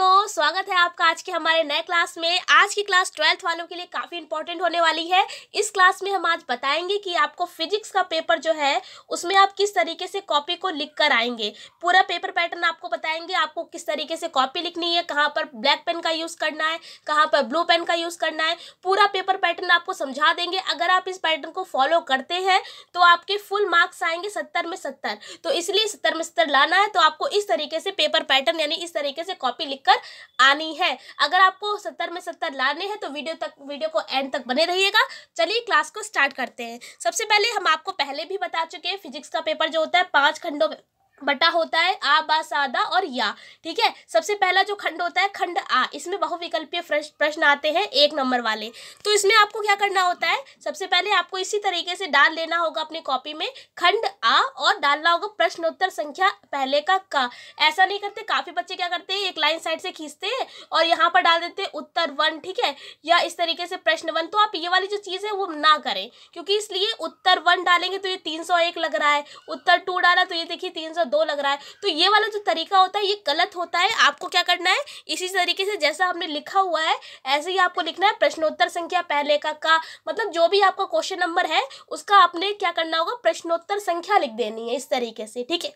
दोस्तों स्वागत है आपका आज के हमारे नए क्लास में आज की क्लास ट्वेल्थ वालों के लिए काफ़ी इंपॉर्टेंट होने वाली है इस क्लास में हम आज बताएंगे कि आपको फिजिक्स का पेपर जो है उसमें आप किस तरीके से कॉपी को लिख कर आएंगे पूरा पेपर पैटर्न आपको बताएंगे आपको किस तरीके से कॉपी लिखनी है कहाँ पर ब्लैक पेन का यूज़ करना है कहाँ पर ब्लू पेन का यूज़ करना है पूरा पेपर पैटर्न आपको समझा देंगे अगर आप इस पैटर्न को फॉलो करते हैं तो आपके फुल मार्क्स आएंगे सत्तर में सत्तर तो इसलिए सत्तर में सत्तर लाना है तो आपको इस तरीके से पेपर पैटर्न यानी इस तरीके से कॉपी लिख लेकर आनी है अगर आपको सत्तर में सत्तर लाने हैं तो वीडियो तक वीडियो को एंड तक बने रहिएगा चलिए क्लास को स्टार्ट करते हैं सबसे पहले हम आपको पहले भी बता चुके हैं फिजिक्स का पेपर जो होता है पाँच खंडों में बटा होता है आ बा सादा और या ठीक है सबसे पहला जो खंड होता है खंड आ इसमें बहुविकल्पीय प्रश्न आते हैं एक नंबर वाले तो इसमें आपको क्या करना होता है सबसे पहले आपको इसी तरीके से डाल लेना होगा अपनी कॉपी में खंड आ और डालना होगा प्रश्नोत्तर संख्या पहले का का ऐसा नहीं करते काफ़ी बच्चे क्या करते हैं एक लाइन साइड से खींचते हैं और यहाँ पर डाल देते हैं उत्तर वन ठीक है या इस तरीके से प्रश्न वन तो आप ये वाली जो चीज़ है वो ना करें क्योंकि इसलिए उत्तर वन डालेंगे तो ये तीन लग रहा है उत्तर टू डाला तो ये देखिए तीन दो लग रहा है तो ये वाला जो तरीका होता है ये गलत होता है आपको क्या करना है इसी तरीके से जैसा आपने लिखा हुआ है ऐसे ही आपको लिखना है प्रश्नोत्तर संख्या पहले का का मतलब जो भी आपका क्वेश्चन नंबर है उसका आपने क्या करना होगा प्रश्नोत्तर संख्या लिख देनी है इस तरीके से ठीक है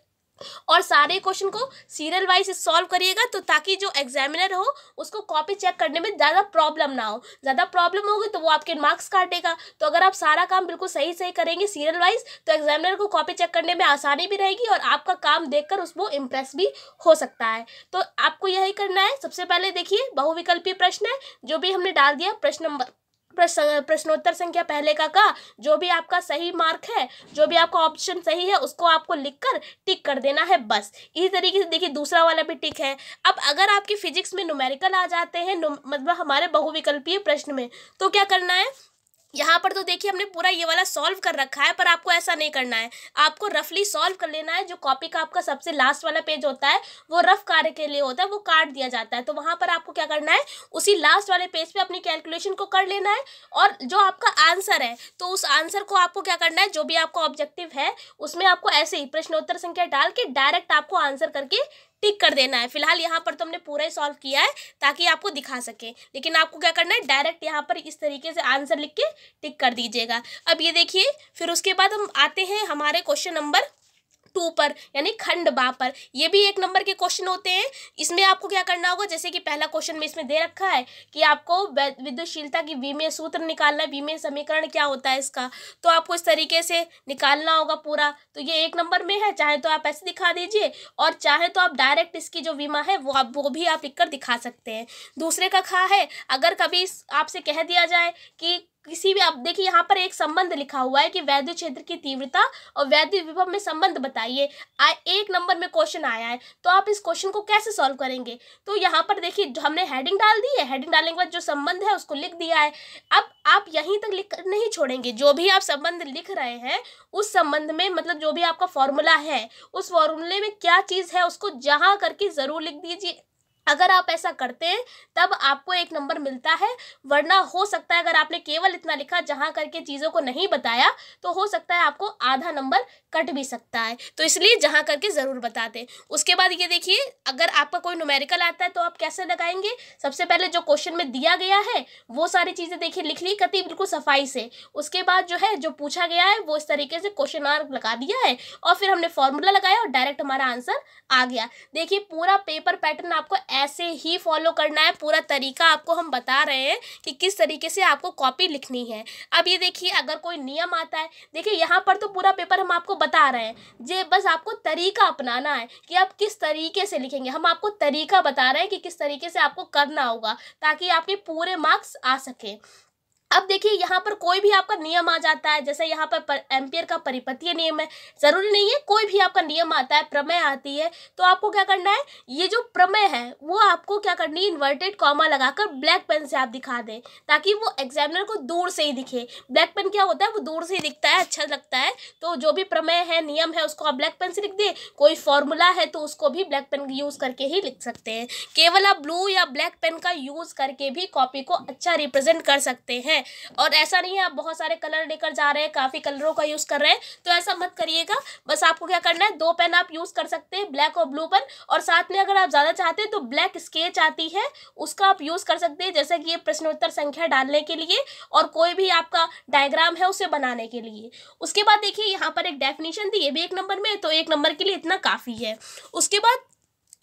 और सारे क्वेश्चन को सीरियल वाइज सॉल्व करिएगा तो ताकि जो एग्जामिनर हो उसको कॉपी चेक करने में ज़्यादा प्रॉब्लम ना हो ज़्यादा प्रॉब्लम होगी तो वो आपके मार्क्स काटेगा तो अगर आप सारा काम बिल्कुल सही सही करेंगे सीरियल वाइज तो एग्जामिनर को कॉपी चेक करने में आसानी भी रहेगी और आपका काम देख कर उसको इम्प्रेस भी हो सकता है तो आपको यही करना है सबसे पहले देखिए बहुविकल्पीय प्रश्न है जो भी हमने डाल दिया प्रश्न नंबर प्रश्नोत्तर संख्या पहले का का जो भी आपका सही मार्क है जो भी आपका ऑप्शन सही है उसको आपको लिखकर टिक कर देना है बस इसी तरीके से देखिए दूसरा वाला भी टिक है अब अगर आपकी फिजिक्स में न्यूमेरिकल आ जाते हैं मतलब हमारे बहुविकल्पीय प्रश्न में तो क्या करना है यहाँ पर तो देखिए हमने पूरा ये वाला सॉल्व कर रखा है पर आपको ऐसा नहीं करना है आपको रफली सॉल्व कर लेना है जो कॉपी का आपका सबसे लास्ट वाला पेज होता है वो रफ कार्य के लिए होता है वो काट दिया जाता है तो वहाँ पर आपको क्या करना है उसी लास्ट वाले पेज पे अपनी कैलकुलेशन को कर लेना है और जो आपका आंसर है तो उस आंसर को आपको क्या करना है जो भी आपका ऑब्जेक्टिव है उसमें आपको ऐसे ही प्रश्नोत्तर संख्या डाल के डायरेक्ट आपको आंसर करके टिक कर देना है फिलहाल यहाँ पर तो हमने पूरा ही सॉल्व किया है ताकि आपको दिखा सके लेकिन आपको क्या करना है डायरेक्ट यहाँ पर इस तरीके से आंसर लिख के टिक कर दीजिएगा अब ये देखिए फिर उसके बाद हम आते हैं हमारे क्वेश्चन नंबर टू पर यानी खंड बा पर ये भी एक नंबर के क्वेश्चन होते हैं इसमें आपको क्या करना होगा जैसे कि पहला क्वेश्चन में इसमें दे रखा है कि आपको विद्युतशीलता की बीमे सूत्र निकालना है समीकरण क्या होता है इसका तो आपको इस तरीके से निकालना होगा पूरा तो ये एक नंबर में है चाहे तो आप ऐसे दिखा दीजिए और चाहे तो आप डायरेक्ट इसकी जो बीमा है वो आप वो भी आप लिख कर दिखा सकते हैं दूसरे का खा है अगर कभी आपसे कह दिया जाए कि किसी भी अब देखिए यहाँ पर एक संबंध लिखा हुआ है कि वैद्य क्षेत्र की तीव्रता और वैद्य विभव में संबंध बताइए एक नंबर में क्वेश्चन आया है तो आप इस क्वेश्चन को कैसे सॉल्व करेंगे तो यहाँ पर देखिए हमने हेडिंग डाल दी है हेडिंग डालने के बाद जो संबंध है उसको लिख दिया है अब आप यहीं तक लिख नहीं छोड़ेंगे जो भी आप संबंध लिख रहे हैं उस संबंध में मतलब जो भी आपका फॉर्मूला है उस फॉर्मूले में क्या चीज़ है उसको जहाँ करके ज़रूर लिख दीजिए अगर आप ऐसा करते हैं तब आपको एक नंबर मिलता है वरना हो सकता है अगर आपने केवल इतना लिखा जहाँ करके चीज़ों को नहीं बताया तो हो सकता है आपको आधा नंबर कट भी सकता है तो इसलिए जहाँ करके ज़रूर बता दें उसके बाद ये देखिए अगर आपका कोई नुमेरिकल आता है तो आप कैसे लगाएंगे सबसे पहले जो क्वेश्चन में दिया गया है वो सारी चीज़ें देखिए लिख ली कति बिल्कुल सफाई से उसके बाद जो है जो पूछा गया है वो इस तरीके से क्वेश्चन मार्क लगा दिया है और फिर हमने फॉर्मूला लगाया और डायरेक्ट हमारा आंसर आ गया देखिए पूरा पेपर पैटर्न आपको ऐसे ही फॉलो करना है पूरा तरीका आपको हम बता रहे हैं कि किस तरीके से आपको कॉपी लिखनी है अब ये देखिए अगर कोई नियम आता है देखिए यहाँ पर तो पूरा पेपर हम आपको बता रहे हैं जे बस आपको तरीका अपनाना है कि आप किस तरीके से लिखेंगे हम आपको तरीका बता रहे हैं कि किस तरीके से आपको करना होगा ताकि आपके पूरे मार्क्स आ सकें अब देखिए यहाँ पर कोई भी आपका नियम आ जाता है जैसे यहाँ पर, एम्पियर का परिपत्य नियम है ज़रूरी नहीं है कोई भी आपका नियम आता है प्रमेय आती है तो आपको क्या करना है ये जो प्रमेय है वो आपको क्या करनी है इन्वर्टेड कॉमा लगाकर ब्लैक पेन से आप दिखा दें ताकि वो एग्जामिनर को दूर से ही दिखे ब्लैक पेन क्या होता है वो दूर से ही दिखता है अच्छा लगता है तो जो भी प्रमेय है नियम है उसको आप ब्लैक पेन से लिख दें कोई फॉर्मूला है तो उसको भी ब्लैक पेन यूज़ करके ही लिख सकते हैं केवल आप ब्लू या ब्लैक पेन का यूज़ करके भी कॉपी को अच्छा रिप्रेजेंट कर सकते हैं और ऐसा नहीं है आप बहुत सारे कलर लेकर जा रहे हैं काफ़ी कलरों का यूज़ कर रहे हैं तो ऐसा मत करिएगा बस आपको क्या करना है दो पेन आप यूज़ कर सकते हैं ब्लैक और ब्लू पर और साथ में अगर आप ज़्यादा चाहते हैं तो ब्लैक स्केच आती है उसका आप यूज़ कर सकते हैं जैसे कि ये प्रश्नोत्तर संख्या डालने के लिए और कोई भी आपका डायग्राम है उसे बनाने के लिए उसके बाद देखिए यहाँ पर एक डेफिनेशन दी ये भी एक नंबर में तो एक नंबर के लिए इतना काफ़ी है उसके बाद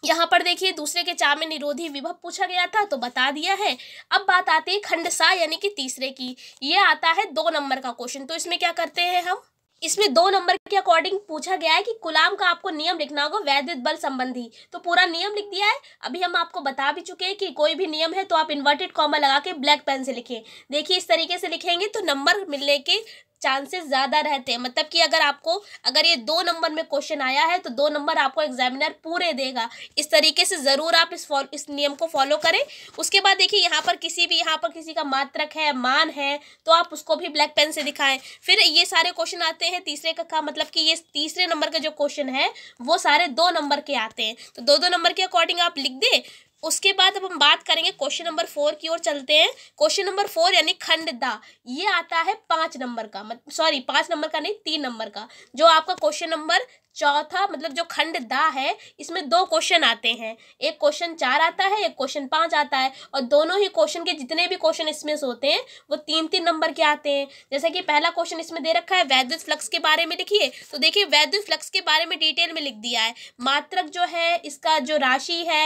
यहाँ पर देखिए दूसरे के चा में निरोधी विभव पूछा गया था तो बता दिया है अब बात आती है खंडसा यानी कि तीसरे की ये आता है दो नंबर का क्वेश्चन तो इसमें क्या करते हैं हम इसमें दो नंबर के अकॉर्डिंग पूछा गया है कि गुलाम का आपको नियम लिखना होगा वैद्य बल संबंधी तो पूरा नियम लिख दिया है अभी हम आपको बता भी चुके हैं कि कोई भी नियम है तो आप इन्वर्टेड कॉमा लगा के ब्लैक पेन से लिखें देखिए इस तरीके से लिखेंगे तो नंबर मिलने के चांसेस ज़्यादा रहते हैं मतलब कि अगर आपको अगर ये दो नंबर में क्वेश्चन आया है तो दो नंबर आपको एग्जामिनर पूरे देगा इस तरीके से ज़रूर आप इस फॉल इस नियम को फॉलो करें उसके बाद देखिए यहाँ पर किसी भी यहाँ पर किसी का मात्रक है मान है तो आप उसको भी ब्लैक पेन से दिखाएं फिर ये सारे क्वेश्चन आते हैं तीसरे का मतलब कि ये तीसरे नंबर का जो क्वेश्चन है वो सारे दो नंबर के आते हैं तो दो दो नंबर के अकॉर्डिंग आप लिख दें उसके बाद अब हम बात करेंगे क्वेश्चन नंबर फोर की ओर चलते हैं क्वेश्चन नंबर फोर यानी खंड द ये आता है पाँच नंबर का मत सॉरी पाँच नंबर का नहीं तीन नंबर का जो आपका क्वेश्चन नंबर चौथा मतलब जो खंड द है इसमें दो क्वेश्चन आते हैं एक क्वेश्चन चार आता है एक क्वेश्चन पाँच आता है और दोनों ही क्वेश्चन के जितने भी क्वेश्चन इसमें होते हैं वो तीन तीन नंबर के आते हैं जैसे कि पहला क्वेश्चन इसमें दे रखा है वैद्युत फ्लक्स के बारे में लिखिए तो देखिए वैद्युत फ्लक्स के बारे में डिटेल में लिख दिया है मात्रक जो है इसका जो राशि है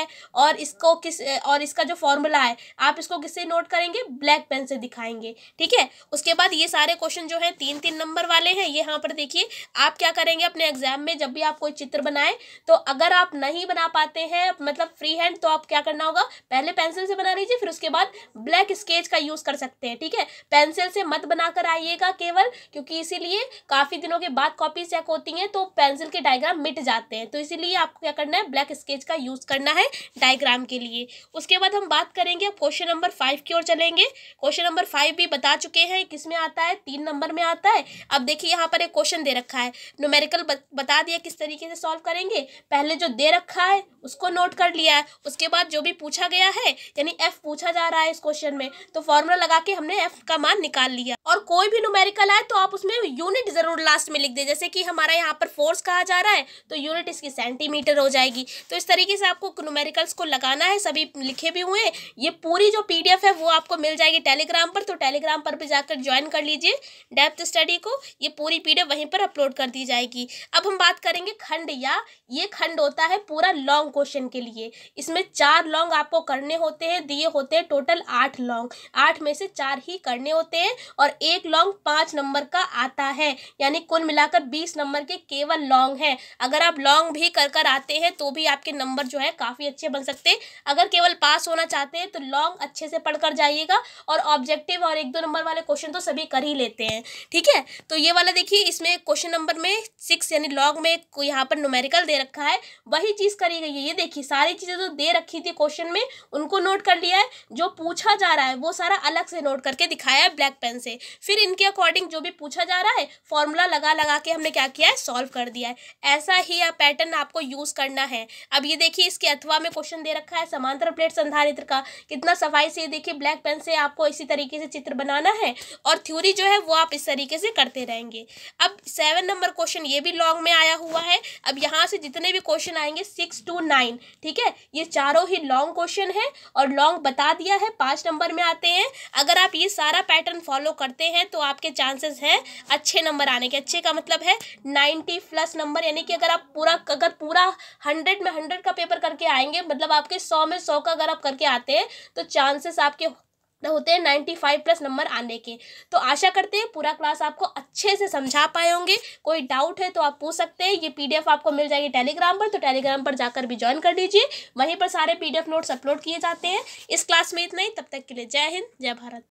और इसको इसको किस और इसका जो फॉर्मूला है आप इसको किससे नोट करेंगे ब्लैक पेन से दिखाएंगे ठीक है उसके बाद ये सारे क्वेश्चन जो है तीन तीन नंबर वाले हैं ये यहाँ पर देखिए आप क्या करेंगे अपने एग्जाम में जब भी आप कोई चित्र बनाए तो अगर आप नहीं बना पाते हैं मतलब फ्री हैंड तो आप क्या करना होगा पहले पेंसिल से बना लीजिए फिर उसके बाद ब्लैक स्केच का यूज़ कर सकते हैं ठीक है पेंसिल से मत बनाकर आइएगा केवल क्योंकि इसीलिए काफ़ी दिनों के बाद कॉपी चेक होती हैं तो पेंसिल के डायग्राम मिट जाते हैं तो इसीलिए आपको क्या करना है ब्लैक स्केच का यूज़ करना है डायग्राम के के लिए उसके बाद हम बात करेंगे अब क्वेश्चन नंबर फाइव की ओर चलेंगे क्वेश्चन नंबर फाइव भी बता चुके हैं किस में आता है तीन नंबर में आता है अब देखिए यहाँ पर एक क्वेश्चन दे रखा है नोमेरिकल बता दिया किस तरीके से सॉल्व करेंगे पहले जो दे रखा है उसको नोट कर लिया है उसके बाद जो भी पूछा गया है यानी एफ पूछा जा रहा है इस क्वेश्चन में तो फॉर्मूला लगा के हमने एफ का मान निकाल लिया और कोई भी नोमेरिकल आए तो आप उसमें यूनिट जरूर लास्ट में लिख दे जैसे कि हमारा यहाँ पर फोर्स कहा जा रहा है तो यूनिट इसकी सेंटीमीटर हो जाएगी तो इस तरीके से आपको नोमेरिकल्स को लगाना करना है सभी लिखे भी हुए हैं ये पूरी जो पी है वो आपको मिल जाएगी टेलीग्राम पर तो टेलीग्राम पर भी जाकर ज्वाइन कर लीजिए डेप्थ स्टडी को ये पूरी पी वहीं पर अपलोड कर दी जाएगी अब हम बात करेंगे खंड या ये खंड होता है पूरा लॉन्ग क्वेश्चन के लिए इसमें चार लॉन्ग आपको करने होते हैं दिए होते हैं टोटल आठ लॉन्ग आठ में से चार ही करने होते हैं और एक लॉन्ग पाँच नंबर का आता है यानी कुल मिलाकर बीस नंबर के केवल लॉन्ग हैं अगर आप लॉन्ग भी कर कर आते हैं तो भी आपके नंबर जो है काफ़ी अच्छे बन सकते हैं अगर केवल पास होना चाहते हैं तो लॉन्ग अच्छे से पढ़ कर जाइएगा और ऑब्जेक्टिव और एक दो नंबर वाले क्वेश्चन तो सभी कर ही लेते हैं ठीक है तो ये वाला देखिए इसमें क्वेश्चन नंबर में सिक्स यानी लॉन्ग में यहाँ पर न्यूमेरिकल दे रखा है वही चीज़ करी गई है ये देखिए सारी चीज़ें जो दे रखी थी क्वेश्चन में उनको नोट कर लिया है जो पूछा जा रहा है वो सारा अलग से नोट करके दिखाया है ब्लैक पेन से फिर इनके अकॉर्डिंग जो भी पूछा जा रहा है फॉर्मूला लगा लगा के हमने क्या किया है सॉल्व कर दिया है ऐसा ही पैटर्न आपको यूज़ करना है अब ये देखिए इसके अथवा में क्वेश्चन दे रखा है है समांतर प्लेट संधारित्र का कितना सफाई से देखिए ब्लैक पेन से आपको इसी तरीके से चित्र बनाना है और थ्योरी जो है वो आप इस तरीके से करते रहेंगे अब सेवन नंबर क्वेश्चन ये भी लॉन्ग में आया हुआ है अब यहाँ से जितने भी क्वेश्चन आएंगे सिक्स टू नाइन ठीक है ये चारों ही लॉन्ग क्वेश्चन है और लॉन्ग बता दिया है पाँच नंबर में आते हैं अगर आप ये सारा पैटर्न फॉलो करते हैं तो आपके चांसेस हैं अच्छे नंबर आने के अच्छे का मतलब है नाइन्टी प्लस नंबर यानी कि अगर आप पूरा अगर पूरा हंड्रेड में हंड्रेड का पेपर करके आएंगे मतलब आपके सौ सौ में सौ का अगर आप करके आते हैं तो चांसेस आपके होते हैं नाइन्टी फाइव प्लस नंबर आने के तो आशा करते हैं पूरा क्लास आपको अच्छे से समझा पाए होंगे कोई डाउट है तो आप पूछ सकते हैं ये पीडीएफ आपको मिल जाएगी टेलीग्राम पर तो टेलीग्राम पर जाकर भी ज्वाइन कर लीजिए वहीं पर सारे पीडीएफ नोट्स अपलोड किए जाते हैं इस क्लास में इतना ही तब तक के लिए जय हिंद जय भारत